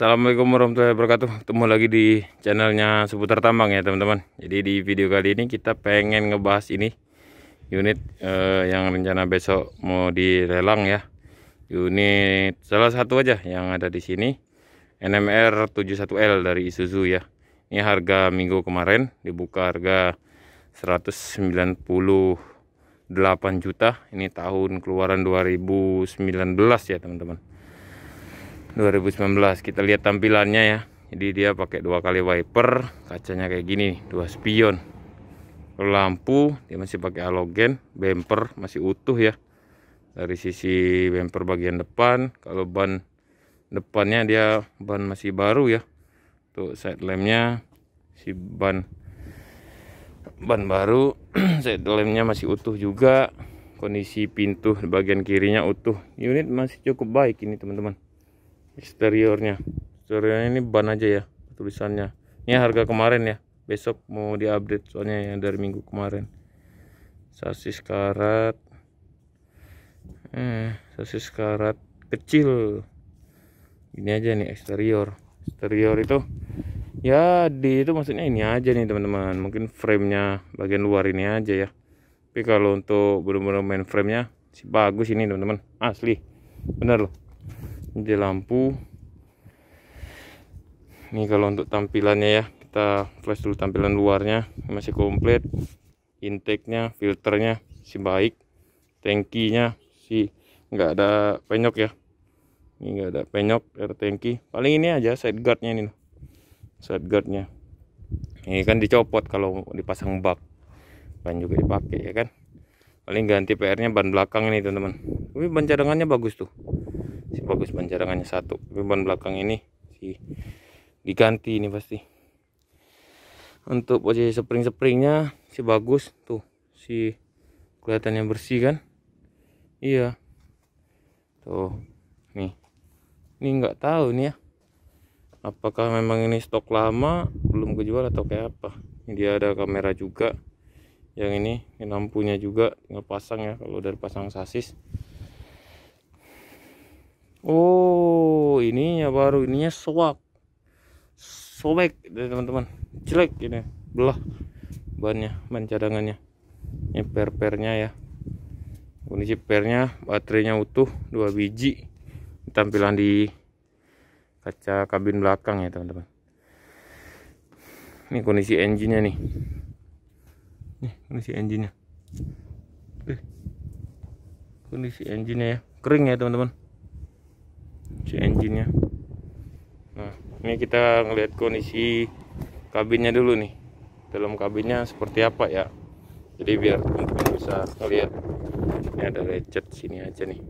Assalamualaikum warahmatullahi wabarakatuh Ketemu lagi di channelnya seputar tambang ya teman-teman Jadi di video kali ini kita pengen ngebahas ini Unit eh, yang rencana besok mau dilelang ya Unit salah satu aja yang ada di sini NMR 71L dari Isuzu ya Ini harga minggu kemarin dibuka harga 198 juta Ini tahun keluaran 2019 ya teman-teman 2019 kita lihat tampilannya ya jadi dia pakai dua kali wiper kacanya kayak gini dua spion lampu dia masih pakai halogen bumper masih utuh ya dari sisi bumper bagian depan kalau ban depannya dia ban masih baru ya untuk side lampnya si ban ban baru side lampnya masih utuh juga kondisi pintu bagian kirinya utuh unit masih cukup baik ini teman-teman eksteriornya eksteriornya ini ban aja ya tulisannya ini harga kemarin ya besok mau diupdate soalnya yang dari minggu kemarin sasis karat eh, sasis karat kecil ini aja nih eksterior eksterior itu ya di itu maksudnya ini aja nih teman-teman mungkin framenya bagian luar ini aja ya tapi kalau untuk benar-benar main nya sih bagus ini teman-teman asli bener loh di lampu ini kalau untuk tampilannya ya kita flash dulu tampilan luarnya masih komplit intake nya filternya si baik tanki nya si nggak ada penyok ya ini nggak ada penyok air tanki. paling ini aja side guard nya ini side guard nya ini kan dicopot kalau dipasang bak ban juga dipakai ya kan paling ganti PR nya ban belakang ini teman-teman Ini ban cadangannya bagus tuh si bagus penjarangannya satu tapi ban belakang ini si diganti ini pasti untuk posisi spring-springnya si bagus tuh si kelihatannya bersih kan iya tuh nih ini nggak tahu nih ya apakah memang ini stok lama belum kejual atau kayak apa ini dia ada kamera juga yang ini, ini lampunya juga tinggal pasang ya kalau dari pasang sasis Oh, ininya baru ininya sobek Sobek teman-teman. Jelek ini. Belah bannya, ban cadangannya. Ini per-pernya ya. Kondisi pernya, baterainya utuh, dua biji. Tampilan di kaca kabin belakang ya, teman-teman. Ini kondisi engine-nya nih. Nih, kondisi engine-nya. Eh, kondisi engine-nya ya. Kering ya, teman-teman si engine-nya nah ini kita ngelihat kondisi kabinnya dulu nih dalam kabinnya seperti apa ya jadi biar teman-teman bisa ngelihat ini ada lecet sini aja nih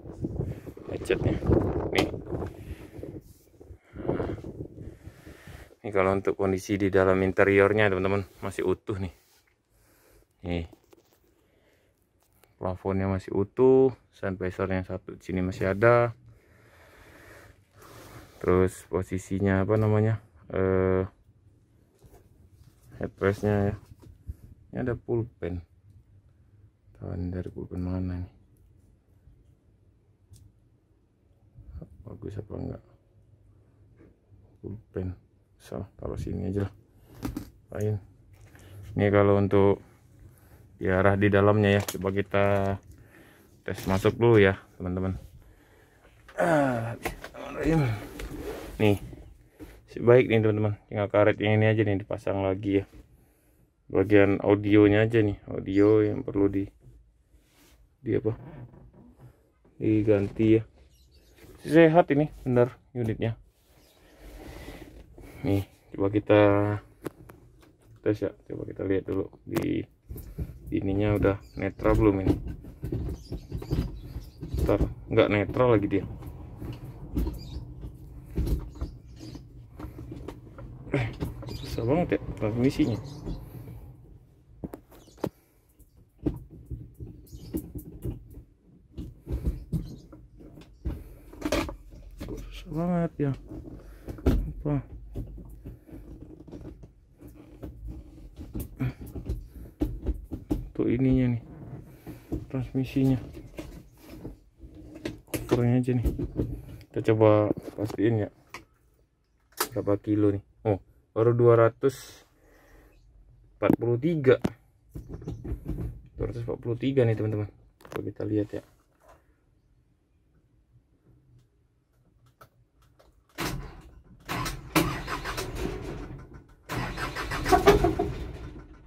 lecetnya nih nah. ini kalau untuk kondisi di dalam interiornya teman-teman masih utuh nih nih plafonnya masih utuh yang satu sini masih ada terus posisinya apa namanya eh, headrestnya ya ini ada pulpen tahan dari pulpen mana nih bagus apa enggak pulpen so taruh sini aja lah lain ini kalau untuk arah di dalamnya ya coba kita tes masuk dulu ya teman-teman ah, nih baik nih teman-teman tinggal karet yang ini aja nih dipasang lagi ya bagian audionya aja nih audio yang perlu di di apa diganti ya sehat ini bener unitnya nih coba kita tes ya coba kita lihat dulu di ininya udah netral belum ini ntar nggak netral lagi dia susah banget ya transmisinya susah banget ya apa tuh ininya nih transmisinya kopernya aja nih kita coba pastiin ya berapa kilo nih baru 243 243 nih teman-teman kalau kita lihat ya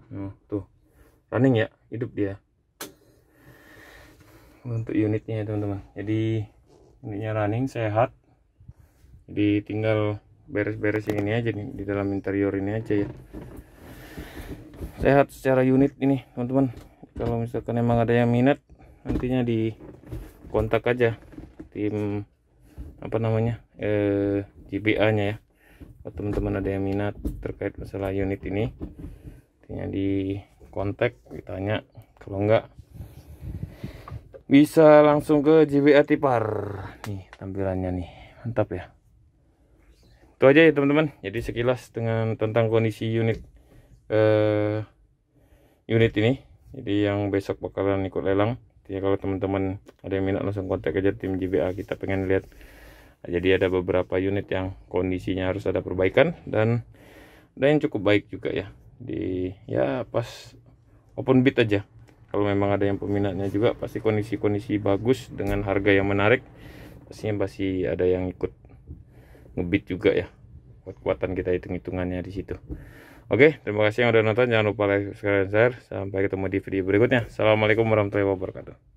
nah, tuh running ya hidup dia untuk unitnya ya teman-teman jadi unitnya running sehat jadi tinggal beres-beres yang ini aja nih di dalam interior ini aja ya sehat secara unit ini teman-teman kalau misalkan emang ada yang minat nantinya di kontak aja tim apa namanya eh, GBA nya ya teman-teman ada yang minat terkait masalah unit ini nantinya di kontak ditanya kalau enggak bisa langsung ke GBA Tipar nih tampilannya nih mantap ya itu aja ya teman-teman jadi sekilas dengan tentang kondisi unit uh, unit ini jadi yang besok bakalan ikut lelang jadi kalau teman-teman ada yang minat langsung kontak aja tim JBA kita pengen lihat jadi ada beberapa unit yang kondisinya harus ada perbaikan dan ada yang cukup baik juga ya di ya pas open bid aja kalau memang ada yang peminatnya juga pasti kondisi-kondisi bagus dengan harga yang menarik pastinya pasti ada yang ikut ngebit juga ya kuat-kuatan kita hitung-hitungannya di situ Oke, terima kasih yang udah nonton. Jangan lupa like, subscribe, dan share. Sampai ketemu di video berikutnya. Assalamualaikum warahmatullahi wabarakatuh.